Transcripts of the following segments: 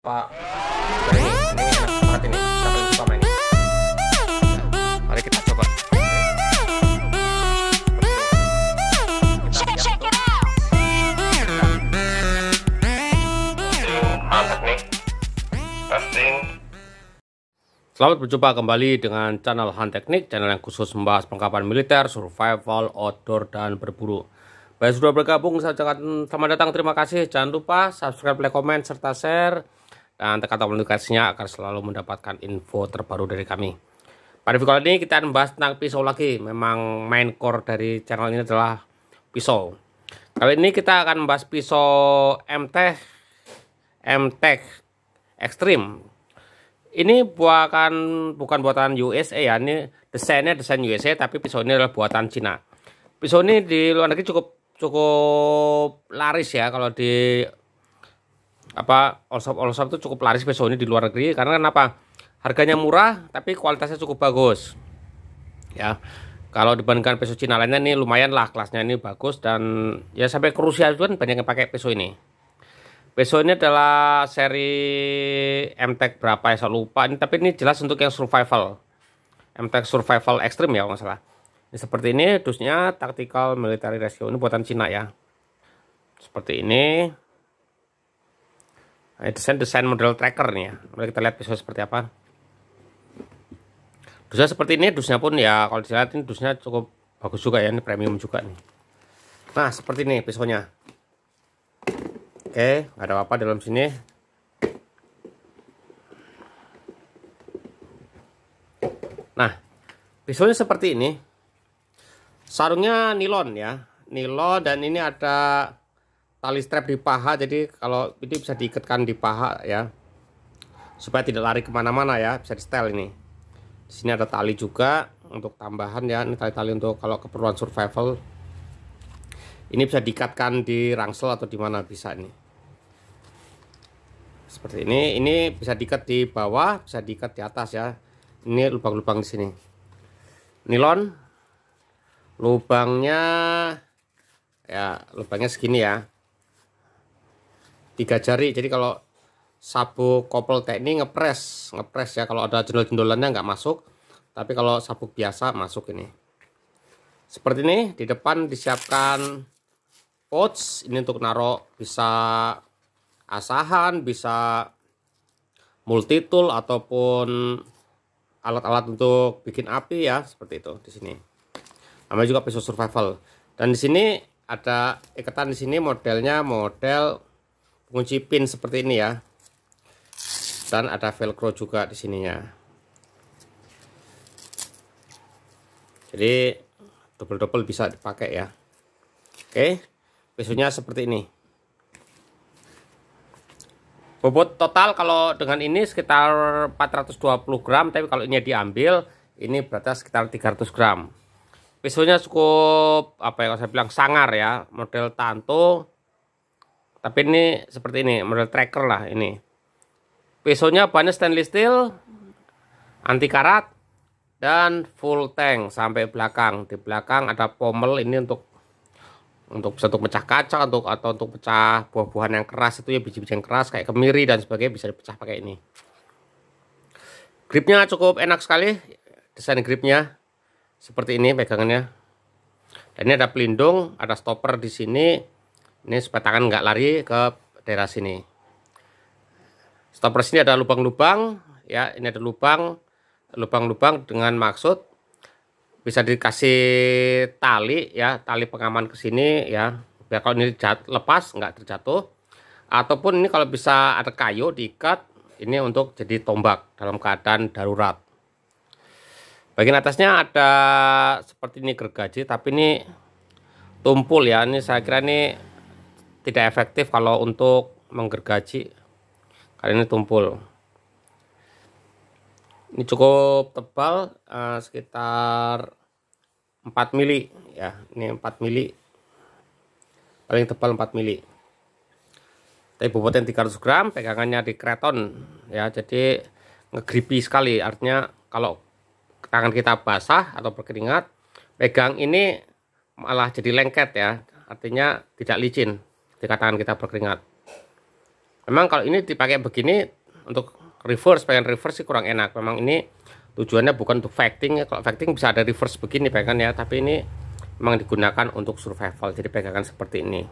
Pak ini, ini, ini, Mari kita coba Selamat berjumpa kembali dengan channel Han Teknik, channel yang khusus membahas pengkapan militer, survival, outdoor, dan berburu. Baik, sudah bergabung, saya selamat datang, terima kasih. Jangan lupa subscribe, like, komen, serta share dan eh, tekan tombol notifikasinya agar selalu mendapatkan info terbaru dari kami. Pada video kali ini kita akan membahas tentang pisau lagi. Memang main core dari channel ini adalah pisau. Kali ini kita akan membahas pisau MT MTech Extreme. Ini buatan bukan buatan USA ya, ini desainnya desain USA tapi pisau ini adalah buatan Cina. Pisau ini di luar negeri cukup cukup laris ya kalau di apa all shop itu cukup laris besok ini di luar negeri karena kenapa harganya murah tapi kualitasnya cukup bagus ya kalau dibandingkan peso Cina lainnya ini lumayan lah kelasnya ini bagus dan ya sampai ke Rusia juga kan banyak yang pakai peso ini peso ini adalah seri MTEK berapa ya saya lupa ini tapi ini jelas untuk yang survival MTEK survival ekstrim ya kalau nggak salah ini seperti ini dusnya tactical military ratio ini buatan Cina ya seperti ini desain-desain eh, model tracker nih ya. Mari kita lihat pisau seperti apa. Dusnya seperti ini, dusnya pun ya kalau dilihat ini dusnya cukup bagus juga ya, ini premium juga nih. Nah, seperti ini pisaunya. Oke, ada apa-apa dalam sini. Nah, pisaunya seperti ini. Sarungnya nilon ya, nilon dan ini ada tali strap di paha jadi kalau ini bisa diikatkan di paha ya supaya tidak lari kemana-mana ya bisa di setel ini di sini ada tali juga untuk tambahan ya ini tali-tali untuk kalau keperluan survival ini bisa diikatkan di rangsel atau di mana bisa ini. seperti ini ini bisa diikat di bawah bisa diikat di atas ya ini lubang-lubang di sini nilon lubangnya ya lubangnya segini ya tiga jari jadi kalau sabuk kopel teknik ngepres ngepres ya kalau ada jendol-jendolannya nggak masuk tapi kalau sabuk biasa masuk ini seperti ini di depan disiapkan pouch ini untuk narok bisa asahan bisa multi tool ataupun alat-alat untuk bikin api ya seperti itu di sini namanya juga pisau survival dan di sini ada ikatan di sini modelnya model pengunci pin seperti ini ya dan ada velcro juga di sininya jadi double-double bisa dipakai ya oke besoknya seperti ini bobot total kalau dengan ini sekitar 420 gram tapi kalau ini diambil ini beratnya sekitar 300 gram pisaunya cukup apa yang saya bilang sangar ya model tanto tapi ini seperti ini model tracker lah ini pesonya banyak stainless steel anti karat dan full tank sampai belakang di belakang ada pommel ini untuk untuk untuk pecah kaca untuk atau untuk pecah buah-buahan yang keras itu ya biji-biji yang keras kayak kemiri dan sebagainya bisa dipecah pakai ini gripnya cukup enak sekali desain gripnya seperti ini pegangannya dan ini ada pelindung ada stopper di sini ini supaya tangan nggak lari ke daerah sini stopper sini ada lubang-lubang ya ini ada lubang lubang-lubang dengan maksud bisa dikasih tali ya tali pengaman ke sini ya biar kalau ini jat, lepas nggak terjatuh ataupun ini kalau bisa ada kayu diikat ini untuk jadi tombak dalam keadaan darurat bagian atasnya ada seperti ini gergaji tapi ini tumpul ya ini saya kira ini tidak efektif kalau untuk menggergaji kali ini tumpul ini cukup tebal eh, sekitar 4 mili ya ini 4 mili paling tebal 4 mili tapi bobotnya 300 gram pegangannya di kreton ya jadi ngegripi sekali artinya kalau tangan kita basah atau berkeringat pegang ini malah jadi lengket ya artinya tidak licin tangan kita berkeringat memang kalau ini dipakai begini untuk reverse pengen reverse sih kurang enak memang ini tujuannya bukan untuk fighting ya kalau fighting bisa ada reverse begini pengen ya tapi ini memang digunakan untuk survival jadi pegangan seperti ini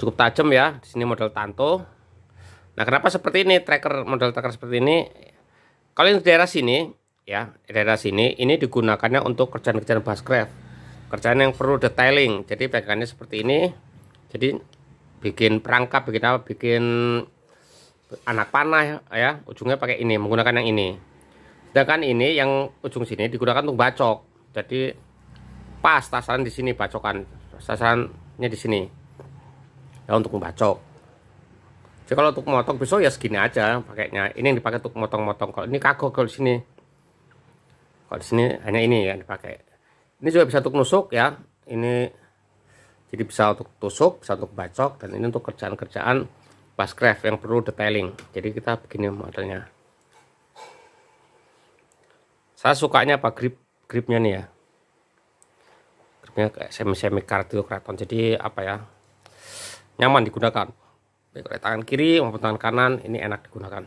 cukup tajam ya di sini model tanto nah kenapa seperti ini tracker model tracker seperti ini kalau yang di daerah sini ya daerah sini ini digunakannya untuk kerjaan-kerjaan bass craft kerjaan yang perlu detailing jadi pegangannya seperti ini jadi bikin perangkap bikin apa bikin anak panah ya ujungnya pakai ini menggunakan yang ini sedangkan ini yang ujung sini digunakan untuk bacok jadi pas sasaran di sini bacokan sasarannya di sini ya untuk membacok jadi kalau untuk motong besok ya segini aja pakainya ini yang dipakai untuk motong-motong kalau ini kagok kalau di sini kalau di sini hanya ini yang dipakai ini juga bisa untuk nusuk ya ini jadi bisa untuk tusuk bisa untuk bacok dan ini untuk kerjaan-kerjaan pas craft yang perlu detailing jadi kita begini modelnya saya sukanya apa grip gripnya nih ya gripnya kayak semi semi kartu keraton. jadi apa ya nyaman digunakan baik tangan kiri maupun tangan kanan ini enak digunakan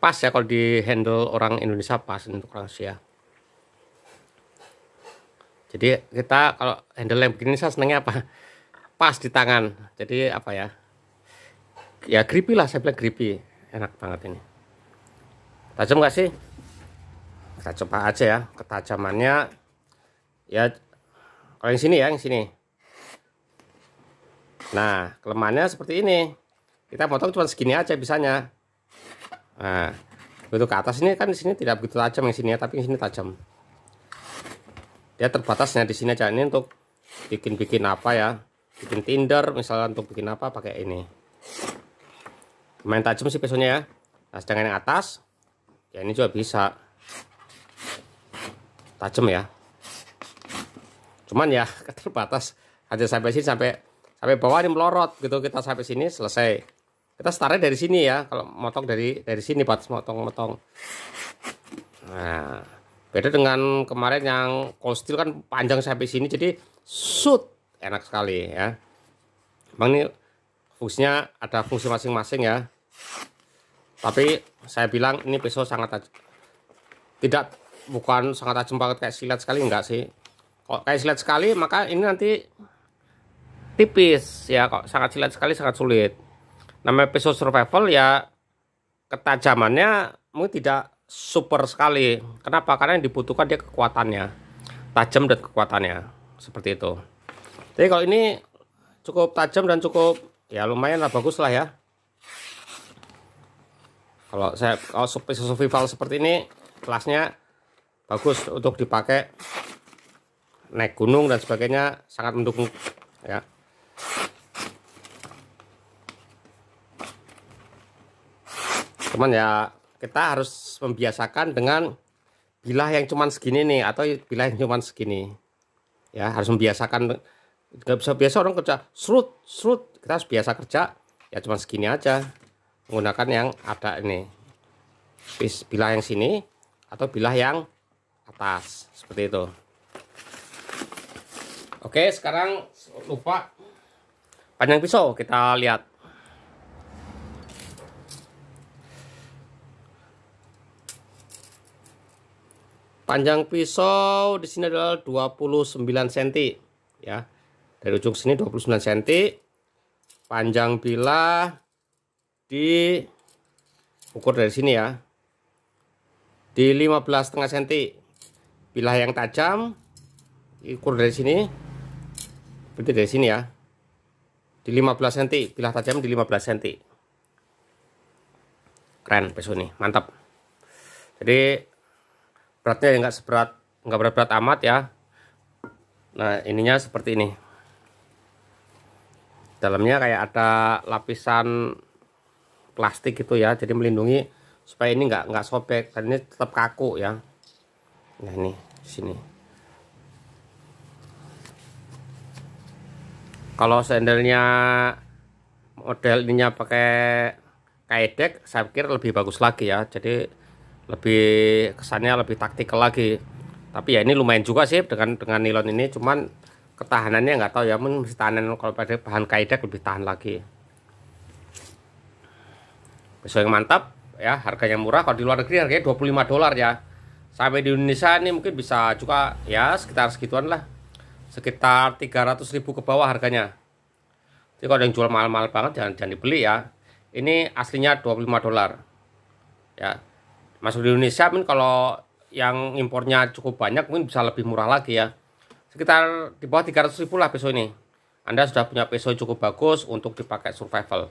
pas ya kalau di handle orang Indonesia pas untuk orang Asia jadi kita kalau handle yang begini saya senangnya apa? Pas di tangan. Jadi apa ya? Ya grippy lah, saya bilang grippy. Enak banget ini. Tajam gak sih? Kita coba aja ya. Ketajamannya ya kalau yang sini ya, yang sini. Nah, kelemahannya seperti ini. Kita potong cuma segini aja bisanya. Nah, untuk ke atas ini kan di sini tidak begitu tajam yang sini ya, tapi yang sini tajam dia terbatasnya di sini aja ini untuk bikin-bikin apa ya bikin tinder misalnya untuk bikin apa pakai ini main tajam sih pesonya ya nah sedangkan yang atas ya ini juga bisa tajam ya cuman ya terbatas aja sampai sini sampai sampai bawah ini melorot gitu kita sampai sini selesai kita startnya dari sini ya kalau motong dari dari sini batas motong-motong nah Beda dengan kemarin yang steel kan panjang sampai sini jadi shoot enak sekali ya. Memang ini fungsinya ada fungsi masing-masing ya. Tapi saya bilang ini pisau sangat tidak bukan sangat tajam banget kayak silat sekali enggak sih. Kok kayak silat sekali maka ini nanti tipis ya kok sangat silat sekali sangat sulit. Namanya pisau survival ya ketajamannya mungkin tidak super sekali. Kenapa? Karena yang dibutuhkan dia kekuatannya, tajam dan kekuatannya seperti itu. Jadi kalau ini cukup tajam dan cukup ya lumayan lah bagus lah ya. Kalau saya kalau survival seperti ini kelasnya bagus untuk dipakai naik gunung dan sebagainya sangat mendukung ya. Cuman ya kita harus membiasakan dengan bilah yang cuman segini nih atau bilah yang cuman segini ya harus membiasakan nggak bisa biasa orang kerja serut serut kita harus biasa kerja ya cuman segini aja menggunakan yang ada ini bilah yang sini atau bilah yang atas seperti itu oke sekarang lupa panjang pisau kita lihat Panjang pisau di sini adalah 29 cm ya. Dari ujung sini 29 cm. Panjang bilah di ukur dari sini ya. Di 15 setengah cm. Bilah yang tajam ukur dari sini. Berarti dari sini ya. Di 15 cm, bilah tajam di 15 cm. Keren pisau ini, mantap. Jadi beratnya ya, nggak seberat nggak berat-berat amat ya nah ininya seperti ini dalamnya kayak ada lapisan plastik gitu ya jadi melindungi supaya ini nggak nggak sobek dan ini tetap kaku ya nah ini sini kalau sandalnya model ininya pakai kaedek saya pikir lebih bagus lagi ya jadi lebih kesannya lebih taktikal lagi tapi ya ini lumayan juga sih dengan dengan nilon ini cuman ketahanannya nggak tahu ya mesti tahanan kalau pada bahan kaidek lebih tahan lagi besok yang mantap ya harganya murah kalau di luar negeri harganya 25 dolar ya sampai di Indonesia ini mungkin bisa juga ya sekitar segituan lah sekitar 300 ribu ke bawah harganya jadi kalau ada yang jual mahal-mahal banget jangan, jangan dibeli ya ini aslinya 25 dolar ya masuk di Indonesia mungkin kalau yang impornya cukup banyak mungkin bisa lebih murah lagi ya sekitar di bawah 300 ribu lah peso ini Anda sudah punya peso cukup bagus untuk dipakai survival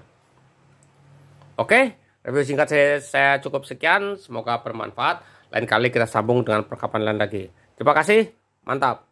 oke review singkat saya, saya cukup sekian semoga bermanfaat lain kali kita sambung dengan perkapan lain lagi terima kasih mantap